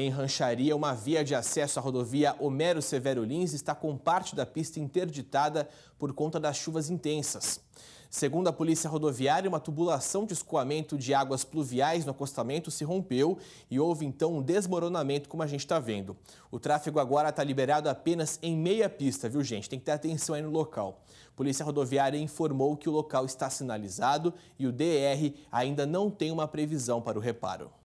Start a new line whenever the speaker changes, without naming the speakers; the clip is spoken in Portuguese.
Em Rancharia, uma via de acesso à rodovia Homero Severo Lins está com parte da pista interditada por conta das chuvas intensas. Segundo a Polícia Rodoviária, uma tubulação de escoamento de águas pluviais no acostamento se rompeu e houve então um desmoronamento, como a gente está vendo. O tráfego agora está liberado apenas em meia pista, viu gente? Tem que ter atenção aí no local. A Polícia Rodoviária informou que o local está sinalizado e o DR ainda não tem uma previsão para o reparo.